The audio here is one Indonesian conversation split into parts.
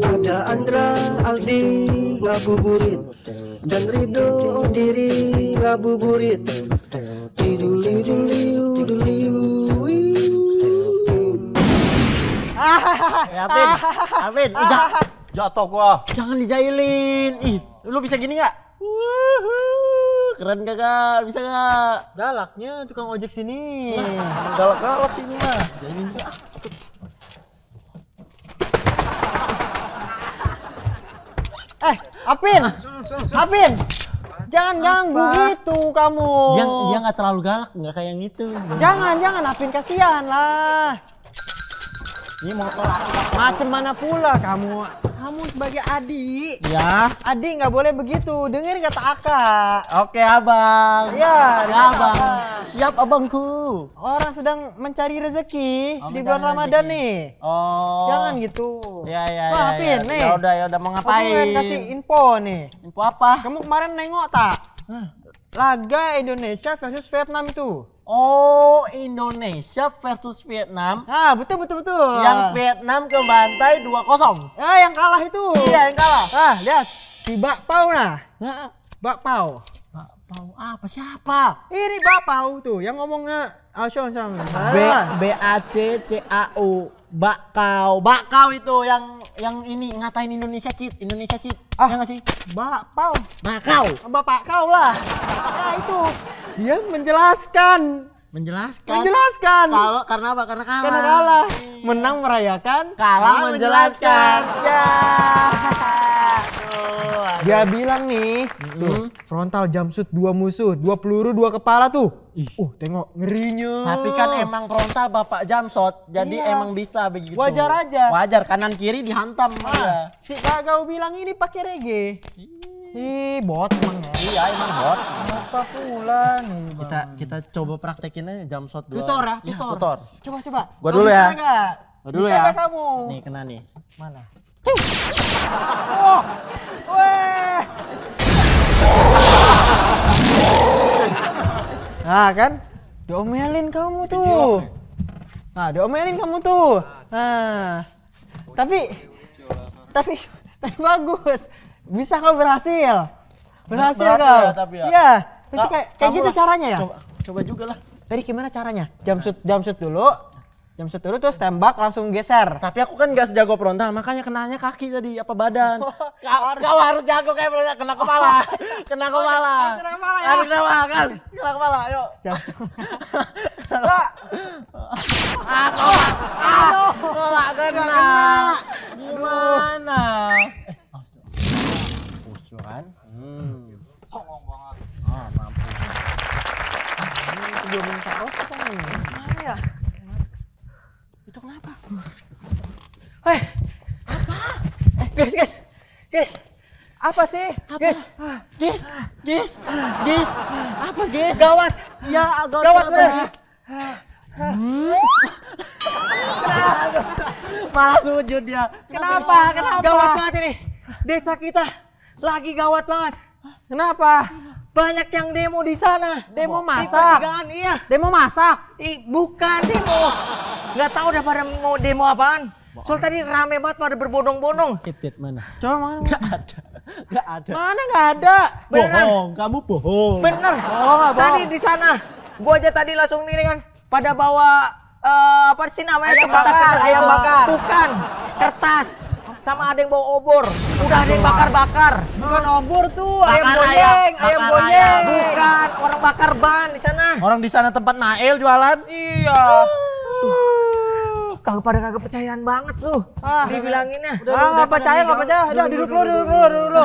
Ada Andra Aldi ngabuburit Dan Rido diri ngabuburit Diduli duli duli Ah, eh, Apin, Apin, jatuh gua. Jangan dijailin. Ih, lu bisa gini nggak? keren kakak bisa nggak galaknya tukang ojek sini galak galak sini mah Eh, Apin. Ah. Apin. Jangan ganggu gitu kamu. Yang dia nggak terlalu galak, nggak kayak yang itu. Jangan, jangan Apin kasihan lah. Ini motor aku. Macam mana pula kamu? Kamu sebagai adik. Ya. Adik nggak boleh begitu. Dengar kata Akak. Oke, Abang. Iya, ya, ya abang. abang. Siap, Abangku. Orang sedang mencari rezeki oh, di bulan Ramadan nih. Oh. Jangan gitu. Ya, ya, ya. Maafin ya, ya. nih. Ya udah, ya udah mau ngapain? Aku kasih info nih. Info apa? Kamu kemarin nengok tak? Laga Indonesia versus Vietnam itu. Oh, Indonesia versus Vietnam. Ah, betul betul betul. Yang Vietnam ke bantai 2-0. Ah, eh, yang kalah itu. Iya, yang kalah. Ah, lihat si Bakpao nah. Bakpao. Bakpao apa siapa? Ini Bakpao tuh yang ngomongnya Ah, Sean ah, sama. B ah. B A C C A U bakau bakau itu yang yang ini ngatain Indonesia cheat Indonesia cheat ah, iya nggak sih bakau bakau bapak kau lah nah, itu dia menjelaskan menjelaskan menjelaskan kalau karena apa karena kalah karena kalah menang merayakan kalah, menjelaskan, menjelaskan. ya Dia iya. bilang nih, mm-hmm. tuh, frontal jumpsuit dua musuh, dua peluru, dua kepala tuh. Ih. Uh, tengok ngerinya. Tapi kan emang frontal Bapak jumpsuit, jadi iya. emang bisa begitu. Wajar aja. Wajar kanan kiri dihantam. Ah, ya. si Gagau bilang ini pakai reggae. Ih, bot emang ya. Iya, emang bot. Apa pula nih, Kita kita coba praktekin aja jam shot dua. Tutor ya, iya, tutor. Ya, tutor. Coba coba. Gua dulu ya. Gua dulu ya. bisa ya. Gak kamu? Nih kena nih. Mana? Nah kan, diomelin kamu tuh. Nah, diomelin kamu tuh. Nah, tapi, tapi, tapi bagus. Bisa kau berhasil. Berhasil Ber kau. Ya, tapi ya. Iya, itu kayak, kayak gitu caranya ya. Coba, coba juga lah. Tadi gimana caranya? Jam shoot, jam shoot dulu jam seturu terus tembak langsung geser tapi aku kan gak sejago frontal makanya kenanya kaki tadi apa badan kau, harus, jago kayak frontal kena kepala kena kepala oh, kena kepala ya kena kepala kan kena kepala yuk ah kau ah kau nggak ah, kena kena. gimana lucu eh. kan hmm. songong banget ah mampu ah, kena kepala, taruh kan mana ya Hei, eh. apa? Eh, guys, guys, guys, apa sih? Apa? Guys, ah. guys, guys, guys, apa guys? Gawat, ya gawat, gawat bener. Guys. Hmm. Malah sujud dia. Kenapa? Kenapa? Gawat banget ini. Desa kita lagi gawat banget. Kenapa? Banyak yang demo di sana. Demo masak. Iya. Demo masak. I, bukan demo. Nggak tahu udah pada mau demo apaan. Soal tadi rame banget pada berbondong-bondong. Titit mana? Coba mana? Gak ada. Gak ada. Mana gak ada? Beneran. Bohong, kamu bohong. Bener. Bohong, bohong. Tadi di sana, gua aja tadi langsung nih kan pada bawa uh, apa sih namanya ayam kertas, bakar, kertas gitu. ayam bakar. Bukan, kertas. Sama ada yang bawa obor. Udah ada yang bakar-bakar. Nah. Bukan obor tuh, bakar ayam ayam, ayam Bukan, orang bakar ban di sana. Orang di sana tempat Nael jualan. Iya. Uh kagak pada kagak percayaan banget tuh, Ah, dibilanginnya. Udah, ah, percaya, enggak percaya. Udah duduk lu, duduk lu, duduk lu.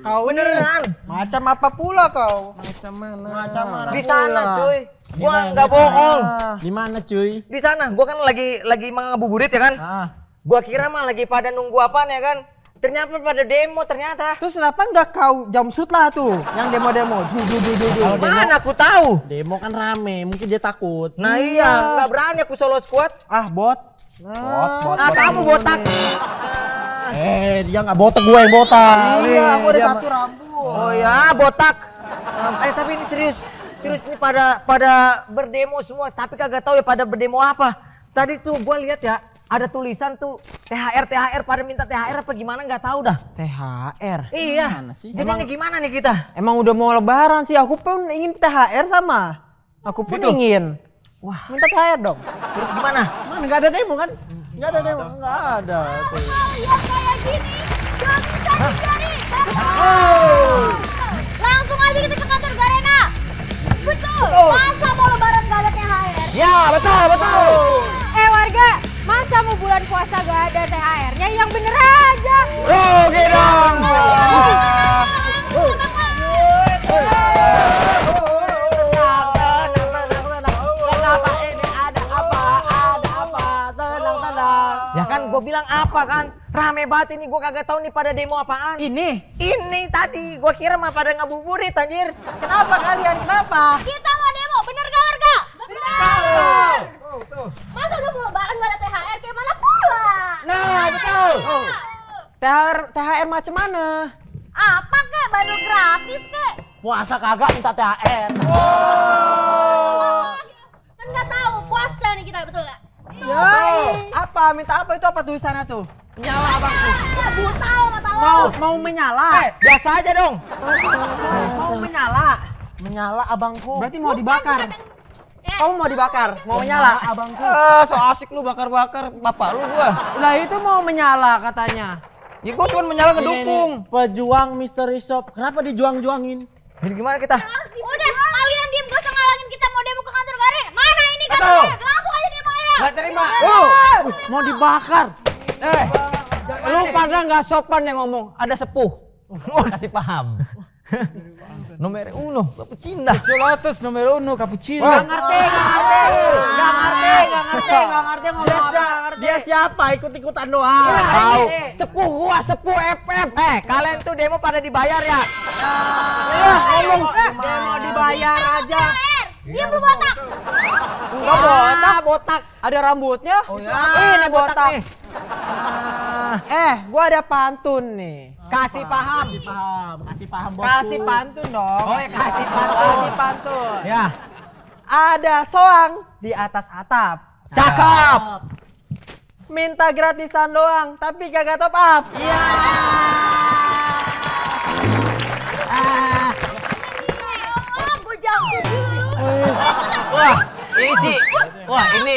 Kau beneran. Macam apa pula kau? Macam mana? Macam mana? Di sana, cuy. Gua enggak bohong. Di mana, cuy? Di sana. Gua kan lagi lagi mengabuburit ya kan? Ah. Gua kira mah lagi pada nunggu apaan ya kan? Ternyata pada demo ternyata. Terus kenapa nggak kau jamsut lah tuh yang demo-demo? Mana aku tahu? Demo kan rame, mungkin dia takut. Nah iya. iya, nggak berani aku solo squad. Ah bot. Bot, bot, ah kamu botak. Eh dia nggak botak gue yang botak. Iya, eh, aku ada satu rambut. Oh ya botak. eh tapi ini serius, serius ini pada pada berdemo semua, tapi kagak tahu ya pada berdemo apa. Tadi tuh gue lihat ya, ada tulisan tuh THR THR pada minta THR apa gimana nggak tahu dah. THR. Iya. Gimana sih? Jadi emang, ini gimana nih kita? Emang udah mau lebaran sih. Aku pun ingin THR sama. Aku pun Bidu. Gitu? ingin. Wah, minta THR dong. Terus gimana? Mana nggak ada demo kan? Nggak ada demo, nggak ada. Kalau ya kayak gini, apa kan? Rame banget ini gue kagak tahu nih pada demo apaan. Ini? Ini tadi gue kira mah pada ngabuburit anjir. Kenapa kalian? Kenapa? Kita mau demo, bener gak warga? Bener. bener. Oh, Masa udah mau lebaran gak ada THR kayak mana pula? Nah, nah betul. Oh. THR THR macam mana? Apa kek? Baru gratis kek? Puasa kagak minta THR. Wow. Kan nggak tahu puasa nih kita betul gak? Yoi. Apa? Minta apa itu apa tulisannya tuh? Nyala abangku. tuh. Ya gua tahu. Mau mau menyala. Eh, biasa aja dong. mau menyala. Menyala abangku. Berarti mau dibakar. Eh. Kamu mau dibakar? Mau iya, menyala? Abangku. Eh, so asik lu bakar-bakar bapak lu gua. Nah itu mau menyala katanya. Ya gua cuma menyala ngedukung. Pejuang misteri shop. Kenapa dijuang-juangin? Jadi gimana kita? Udah, kalian diem gua sengalangin kita mau demo ke kantor bareng. Mana ini kantor Gak terima. Oh, mau dibakar. Eh, lu pada nggak sopan yang ngomong. Ada sepuh. Oh, kasih paham. Nomor uno, cappuccino. Cilatus nomor uno, cappuccino. Gak ngerti, gak ah. ngerti. Gak ngerti, gak ngerti, gak ngerti ngomong apa, Dia siapa? Ikut-ikutan doang. Iya, Tahu. Sepuh gua, sepuh FF. Eh, kalian tuh demo pada dibayar ya? Ya, ngomong. Demo dibayar aja. Eh, Iya belum botak. Enggak ya. botak, botak. Ada rambutnya. Oh, ya. Ah, ini botak. botak ah. Eh, gua ada pantun nih. Kasih paham. Kasih paham. Kasih paham bosku. Kasih pantun dong. Oh, ya kasih pantun. Kasih pantun. Ya. Ada soang di atas atap. Cakep. Minta gratisan doang, tapi kagak top up. Iya. Yeah. Ya ah. Wah, ini Wah, ini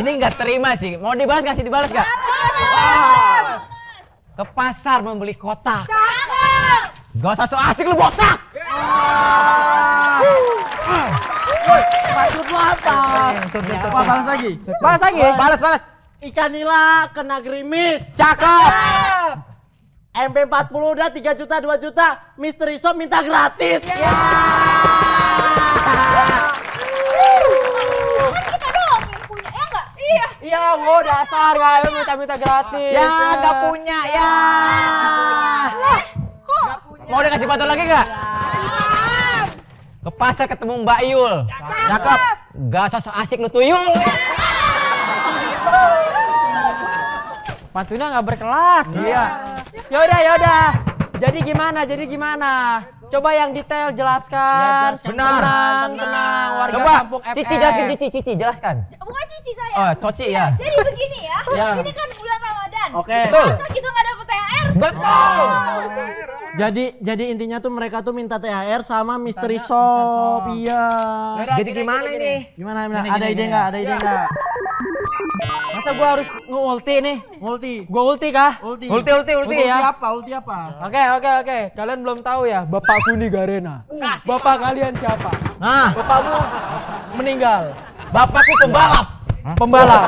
ini nggak terima sih. Mau dibalas nggak sih dibalas nggak? Ke pasar membeli kotak. Cakep. Gak usah so asik lu bosak. maksud lu apa? Iya. Wah, balas lagi. Balas lagi. Balas, balas. Ikan nila kena gerimis. Cakep. MP40 udah 3 juta, dua juta. Misteri Shop minta gratis. Yeah. Iya, lo dasar gak lu minta-minta gratis. Ya, gak punya ya. ya. Lah, kok? Mau dikasih batu lagi gak? Ke pasar ketemu Mbak Yul. Cakep. Gak sosok asik lu tuyul. Pantunya nggak berkelas. Iya. Yaudah, yaudah. Jadi gimana? Jadi gimana? Coba yang detail jelaskan. Ya, jelaskan benar. Tenang, tenang. Warga Coba. kampung FF. Cici jelaskan, Cici, Cici jelaskan. Bukan Cici saya. Oh, Coci ya. Iya, jadi begini ya. ya. Ini kan bulan Ramadan. Oke. Okay. Betul. Masa kita nggak dapat THR? Betul. Oh. Jadi jadi intinya tuh mereka tuh minta THR sama misteri Sophia. Iya. Jadi gimana ini? Gimana, gimana? Ada ide enggak? Ada ide iya. nggak? Masa gua harus ngulti nih? Ngulti. Gua ulti kah? Ulti. Ulti ulti ulti ya. Ulti ya. apa? Ulti apa? Oke okay, oke okay, oke. Okay. Kalian belum tahu ya, bapakku nih Garena. Uh, Bapak kalian siapa? Nah, bapakmu meninggal. Bapakku pembalap. Pembalap.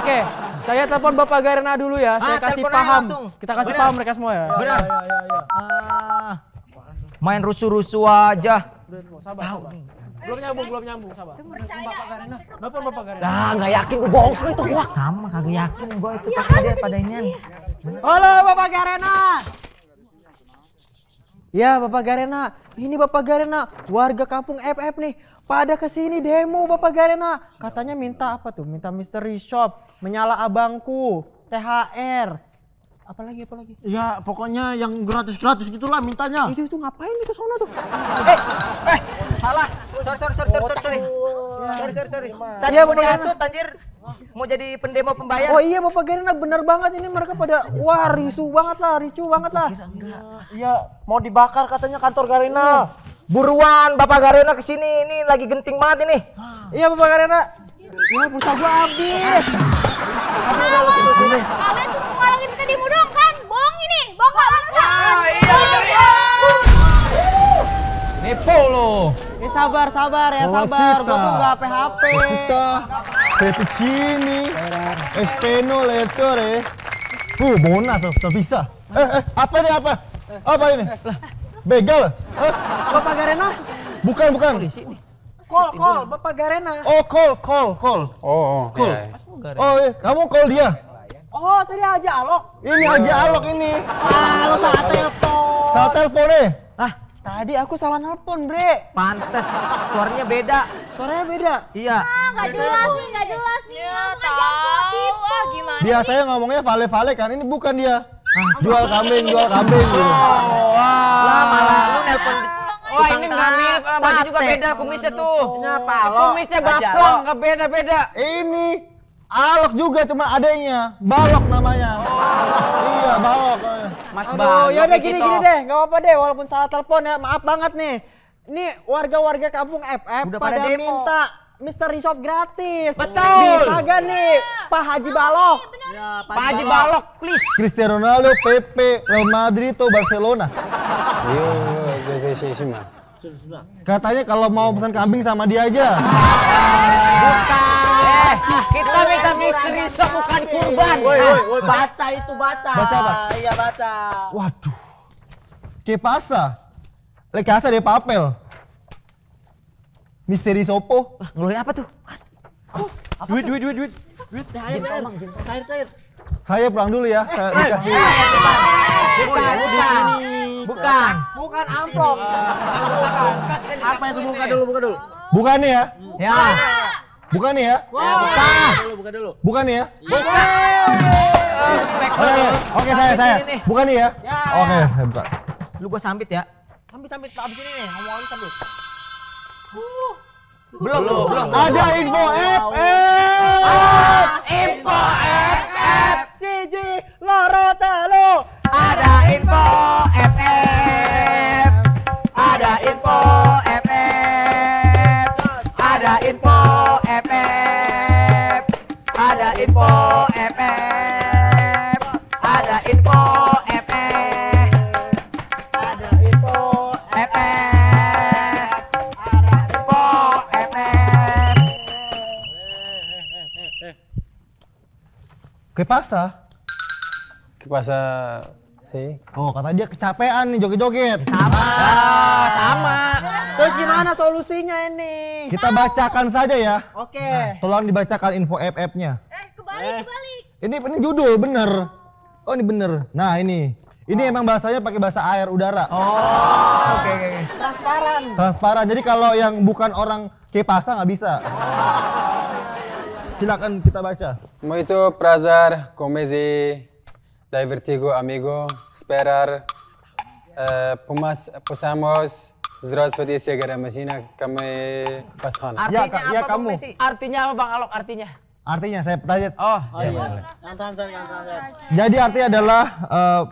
Oke. Okay. Saya telepon Bapak Garena dulu ya. Saya ah, kasih paham. Langsung. Kita kasih Benar. paham mereka semua ya. Benar. Ya, ya, ya, ya. Ah, main rusuh-rusuh aja. Udah, sabar, belum nyambung, belum nyambung, sabar. Bapak Garena. Bapak Bapak Garena. Dah enggak yakin gua bohong sama itu gua. Sama kagak yakin gua itu ya, pas dia pada ini. Halo Bapak Garena. Ya Bapak Garena, ini Bapak Garena, warga kampung FF nih. Pada kesini demo Bapak Garena. Katanya minta apa tuh? Minta mystery shop, menyala abangku, THR. Apalagi, apalagi? Ya pokoknya yang gratis-gratis gitulah mintanya. Itu, itu ngapain itu sono tuh? eh, eh, salah sorry sorry sorry sorry sorry sorry sorry sorry tadi ya, mau anjir mau jadi pendemo pembayar oh iya bapak Gerina bener banget ini mereka pada wah risu banget lah ricu banget lah iya mau dibakar katanya kantor Garena. Iya. buruan bapak Garena kesini ini lagi genting banget ini iya bapak Garena, iya pulsa gua habis. Kalian cuma ngalahin kita demo kan? Bohong ini, bohong enggak? Oh, iya. iya. Epo lo. Eh sabar sabar ya sabar. Gua tuh nggak PHP. Kita fettuccine. Espeno lettor eh. Uh, bonus tuh bisa. Eh, eh, apa ini apa? Apa ini? Begal? Eh? Bapak Garena? Bukan, bukan. Polisi nih. Call, call, Bapak Garena. Oh, call, call, call. Oh, oh. oh. Call. Iya, iya. Oh, eh. kamu call dia? Oh, tadi aja Alok. Ini aja Alok ini. Ah, lu salah telepon. Salah telepon deh. Ah, Tadi aku salah nelpon, Bre. Pantes, suaranya beda. Suaranya beda? Iya. Ah, gak jelas nih, gak jelas nih. Ya, kan tahu, ah, gimana Biasanya nih? ngomongnya vale-vale kan, ini bukan dia. Hah? jual kambing, jual kambing. Oh, wow. Lah, malah lu ah, nelpon Wah oh, ini ngambil, mirip, juga beda kumisnya tuh. Kenapa lo? Kumisnya baplong, nggak beda-beda. Ini alok juga, cuma adanya balok namanya. Oh. Iya balok. Mas Aduh, Bang. Ya udah gini-gini gitu. deh, nggak apa-apa deh walaupun salah telepon ya. Maaf banget nih. nih warga-warga kampung FF udah pada, pada demo. minta Mister Shop gratis. Betul. Bisa gak nih iya. Pak Haji Balok? Iya, ya, Pak, Haji Balok. Balok, please. Cristiano Ronaldo, PP, Real Madrid atau Barcelona? Yo, Katanya kalau mau pesan kambing sama dia aja. Bukan. Eh, kita minta Krisa bukan kurban. Woy, nah, woy, woy. baca itu baca. Baca apa? Iya, baca. Waduh. Ke pasa. Lek papel. Misteri sopo. ngeluarin apa tuh? Ah, duit, duit, duit, duit, duit, cair, cair, Saya pulang dulu ya, saya dikasih. Bukan, bukan, bukan, bukan amplop. Apa itu buka dulu, buka dulu. Bukan ya? Ya. Bukan ya? Bukan. ya buka. dulu, buka dulu. Bukan ya? Bukan. Oh, oke, oke saya saya. Bukan ya? ya? Oke, saya buka. Lu gua sambit ya. Sambit sambit abis ini nih, ngomong aja sambit. Uh. Belum, belum, belum. Ada info F F. Ah, info F F. CJ Loro Tele. Ke pasa sih. Oh, kata dia kecapean nih joget-joget. Sama. Ah, sama. Terus gimana solusinya ini? Kita bacakan saja ya. Oke. Nah, tolong dibacakan info app nya Eh, kebalik, eh. kebalik. Ini ini judul bener. Oh, ini bener. Nah, ini. Ini oh. emang bahasanya pakai bahasa air udara. Oh, oke okay, oke. Okay. Transparan. Transparan. Jadi kalau yang bukan orang kepasa nggak bisa. Oh. Silakan kita baca. Muito prazer, comezi, divertigo, amigo, esperar, uh, eh, pumas, pusamos, Здравствуйте, saya gara kami paskana. Artinya ya, ya apa ya, kamu. Messi? Artinya apa Bang Alok artinya? Artinya saya tanya. Oh, oh iya. nantan, nantan. Jadi artinya adalah uh,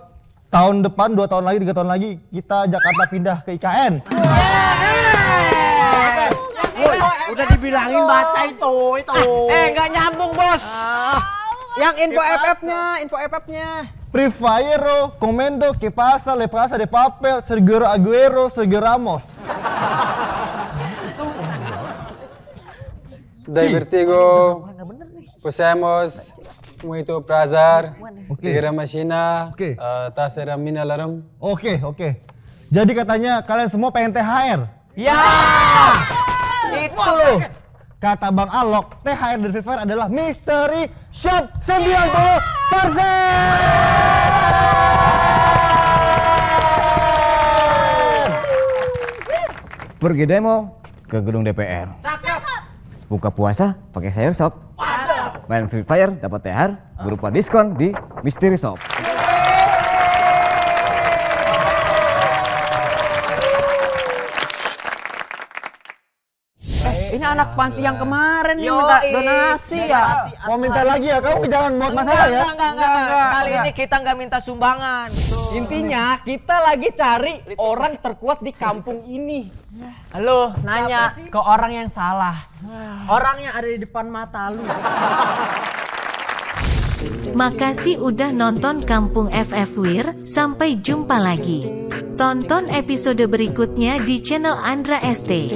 tahun depan, dua tahun lagi, tiga tahun lagi kita Jakarta pindah ke IKN. Yeah. Eh. Udah dibilangin baca itu, itu. Ah, eh, nggak nyambung, Bos. Ah. Yang info FF-nya, info FF-nya. Free Fire, Komendo, que pasa, le pasa de papel, Sergio Aguero, Sergio Ramos. Dai Vertigo, Pusemos, Muito Prazer, okay. Tira Machina, okay. uh, Tasera Oke, eh, okay, oke. Jadi katanya kalian semua pengen THR? Ya! Yeah! Itu loh. Kata Bang Alok, THR dari Free Fire adalah Mystery shop 90%. Pergi demo ke gedung DPR. Cakep. Buka puasa pakai sayur sop. Main Free Fire dapat THR berupa diskon di Mystery Shop. anak panti yang kemarin yang minta donasi ya. Mau minta lagi ya? Kamu jangan buat masalah ya. Enggak, enggak, Kali ini kita enggak minta sumbangan. Gitu. Intinya kita lagi cari orang terkuat di kampung ini. Halo, nanya ke orang yang salah. Orang yang ada di depan mata lu. Makasih udah nonton Kampung FF Wir, sampai jumpa lagi. Tonton episode berikutnya di channel Andra ST.